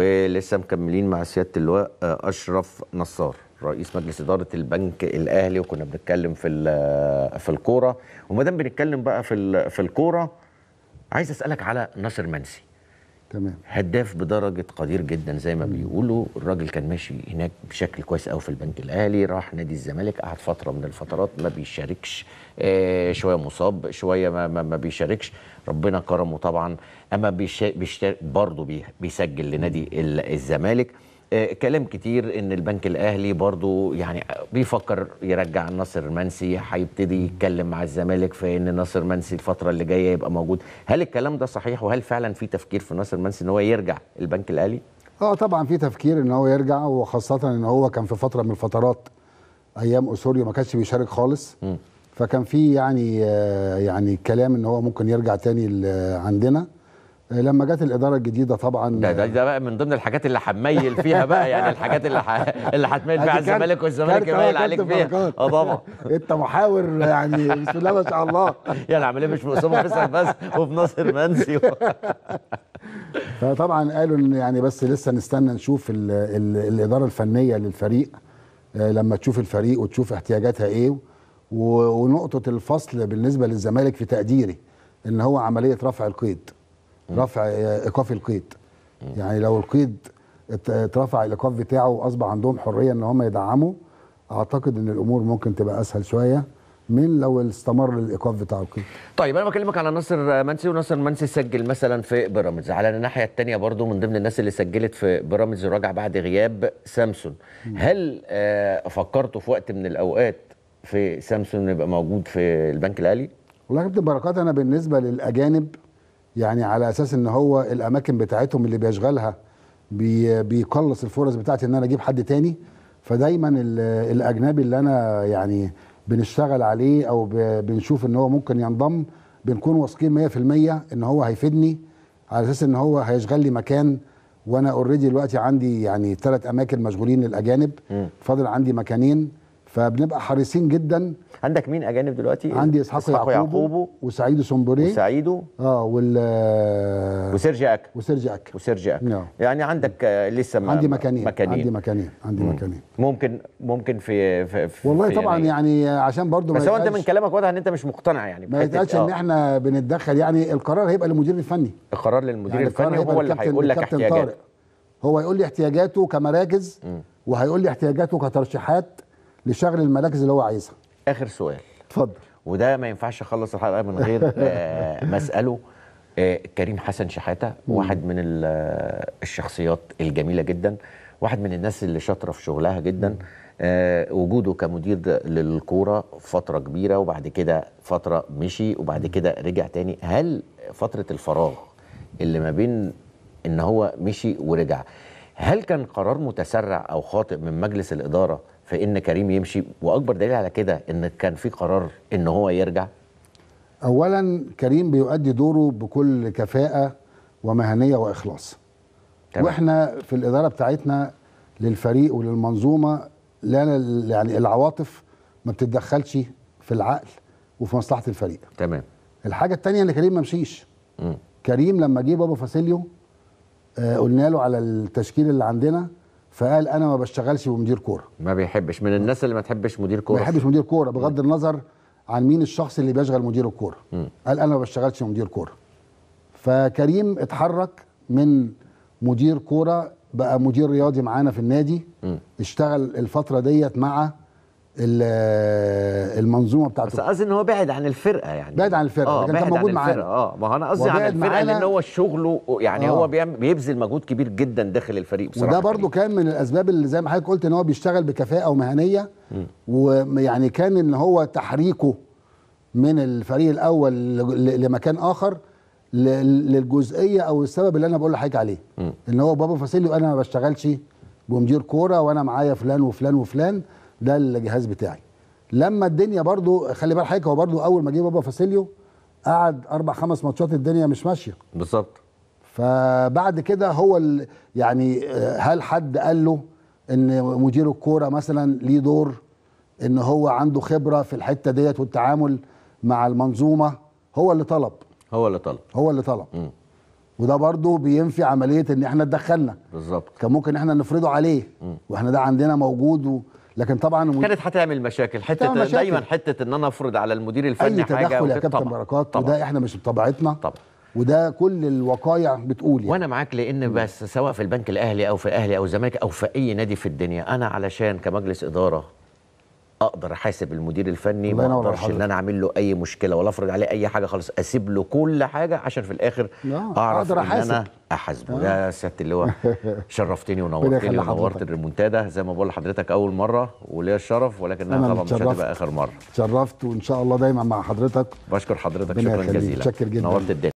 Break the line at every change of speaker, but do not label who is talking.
ولسه مكملين مع سياده اللواء آه، اشرف نصار رئيس مجلس اداره البنك الاهلي وكنا بنتكلم في آه، في الكوره وما دام بنتكلم بقى في في الكوره عايز اسالك على ناصر منسي تمام هداف بدرجه قدير جدا زي ما بيقولوا الراجل كان ماشي هناك بشكل كويس قوي في البنك الاهلي راح نادي الزمالك قعد فتره من الفترات ما بيشاركش آه، شويه مصاب شويه ما, ما, ما بيشاركش ربنا كرمه طبعا اما برضه بيسجل لنادي الزمالك آه، كلام كتير ان البنك الاهلي برضو يعني بيفكر يرجع ناصر منسي هيبتدي يتكلم مع الزمالك في ان ناصر منسي الفتره اللي جايه يبقى موجود هل الكلام ده صحيح وهل فعلا في تفكير في ناصر منسي ان هو يرجع البنك الاهلي
اه طبعا في تفكير ان هو يرجع وخاصه ان هو كان في فتره من الفترات ايام اسوريو ما كانش بيشارك خالص م. فكان في يعني آه، يعني كلام ان هو ممكن يرجع تاني عندنا لما جت الاداره الجديده طبعا ده, ده
ده بقى من ضمن الحاجات اللي حميل فيها بقى يعني الحاجات اللي ح... اللي هتميل فيها الزمالك والزمالك يميل عليك فيها اه طبعا
انت محاور يعني بسم الله ما شاء الله يعني عمليه مش في اسامه
فيصل بس وفي ناصر منسي و...
فطبعا قالوا ان يعني بس لسه نستنى نشوف الـ الـ الاداره الفنيه للفريق آه، لما تشوف الفريق وتشوف احتياجاتها ايه ونقطه الفصل بالنسبه للزمالك في تقديري ان هو عمليه رفع القيد رفع آه، ايقاف القيد يعني لو القيد اترفع الايقاف بتاعه واصبح عندهم حريه ان هم يدعموا اعتقد ان الامور ممكن تبقى اسهل شويه من لو استمر الايقاف بتاعه كده
طيب انا بكلمك على ناصر آه، منسي وناصر منسي سجل مثلا في بيراميدز على الناحيه الثانيه برضو من ضمن الناس اللي سجلت في بيراميدز وراجع بعد غياب سامسون هل آه، فكرتوا في وقت من الاوقات في سامسون يبقى موجود في البنك الاهلي
والله يا كابتن بركات انا بالنسبه للاجانب يعني على اساس ان هو الاماكن بتاعتهم اللي بيشغلها بي بيقلص الفرص بتاعتي ان انا اجيب حد تاني فدايما الاجنبي اللي انا يعني بنشتغل عليه او بنشوف ان هو ممكن ينضم بنكون واثقين 100% ان هو هيفيدني على اساس ان هو هيشغل لي مكان وانا اوريدي دلوقتي عندي يعني ثلاث اماكن مشغولين للاجانب فاضل عندي مكانين فبنبقى حريصين جدا عندك مين اجانب دلوقتي عندي اسحاق, إسحاق يعقوبو وسعيد سومبوري وسعيدو اه وال وسيرجي اك وسيرجي اك وسيرجي اك نعم. يعني عندك
آه، لسه عندي مكانين مكانين عندي مكانين عندي مكانين ممكن ممكن في, في, في والله في طبعا يعني,
يعني عشان برضه بس هو انت من
كلامك واضح ان انت مش مقتنع يعني ما يتقالش ان آه.
احنا بنتدخل يعني القرار هيبقى للمدير الفني القرار للمدير يعني الفني هو اللي هيقول لك احتياجاته هو يقول لي احتياجاته كمراكز وهيقول لي احتياجاته كترشيحات لشغل المراكز اللي هو عايزها اخر سؤال اتفضل
وده ما ينفعش اخلص الحلقه من غير ما آه، مساله آه، كريم حسن شحاته واحد من آه، الشخصيات الجميله جدا واحد من الناس اللي شاطره في شغلها جدا وجوده كمدير للكوره فتره كبيره وبعد كده فتره مشي وبعد كده رجع تاني هل فتره الفراغ اللي ما بين ان هو مشي ورجع هل كان قرار متسرع او خاطئ من مجلس الاداره فان كريم يمشي واكبر دليل على كده ان كان في قرار ان هو يرجع
اولا كريم بيؤدي دوره بكل كفاءه ومهنيه واخلاص تمام. واحنا في الاداره بتاعتنا للفريق وللمنظومه لا يعني العواطف ما بتتدخلش في العقل وفي مصلحه الفريق تمام الحاجه الثانيه ان كريم ما مشيش كريم لما جه بابا فاسيليو آه قلنا له على التشكيل اللي عندنا فقال انا ما بشتغلش بمدير كوره
ما بيحبش من الناس اللي ما تحبش مدير كوره ما بيحبش مدير
كوره بغض النظر عن مين الشخص اللي بيشغل مدير الكوره قال انا ما بشتغلش مدير كوره فكريم اتحرك من مدير كوره بقى مدير رياضي معانا في النادي م. اشتغل الفتره ديت مع المنظومه بتاعته بس قصدي ان هو بعد عن الفرقه يعني بعد عن الفرقه آه كان موجود معانا اه
ما هو انا قصدي عن الفرقه لان هو شغله يعني آه هو بيبذل مجهود كبير جدا داخل الفريق بصراحه وده برضو
كان من الاسباب اللي زي ما حضرتك قلت ان هو بيشتغل بكفاءه ومهنيه ويعني كان ان هو تحريكه من الفريق الاول لمكان اخر للجزئيه او السبب اللي انا بقول لحضرتك عليه م. ان هو بابا فاسيليو انا ما بشتغلش بمدير كوره وانا معايا فلان وفلان وفلان ده الجهاز بتاعي لما الدنيا برضو خلي بال حضرتك هو برضو اول ما جه بابا فاسيليو قعد اربع خمس ماتشات الدنيا مش ماشيه بالظبط فبعد كده هو ال... يعني آه، هل حد قال له ان مدير الكوره مثلا ليه دور ان هو عنده خبره في الحته ديت والتعامل مع المنظومه هو اللي طلب هو اللي طلب هو اللي طلب م. وده برضه بينفي عمليه ان احنا اتدخلنا بالظبط كان ممكن احنا نفرضه عليه م. واحنا ده عندنا موجود و... لكن طبعا المد... كانت هتعمل مشاكل
حته مشاكل. دايما حته ان انا افرض على المدير الفني أي حاجه يا كابتن بركات وده احنا مش
بطبيعتنا طبعا وده كل الوقائع بتقول يعني. وانا معاك لان بس
سواء في البنك الاهلي او في الاهلي او الزمالك او في اي نادي في الدنيا انا علشان كمجلس اداره اقدر احاسب المدير الفني ما اقدرش ان انا اعمل له اي مشكله ولا افرض عليه اي حاجه خالص اسيب له كل حاجه عشان في الاخر
اعرف ان انا
احاسبه ده آه. سياده اللواء شرفتني ونورتني ونورت الريمونتادا زي ما بقول لحضرتك اول مره وليا الشرف ولكنها طبعا مش هتبقى اخر مره
اتشرفت وان شاء الله دايما مع حضرتك بشكر حضرتك شكرا جزيلا جدا نورت الدنيا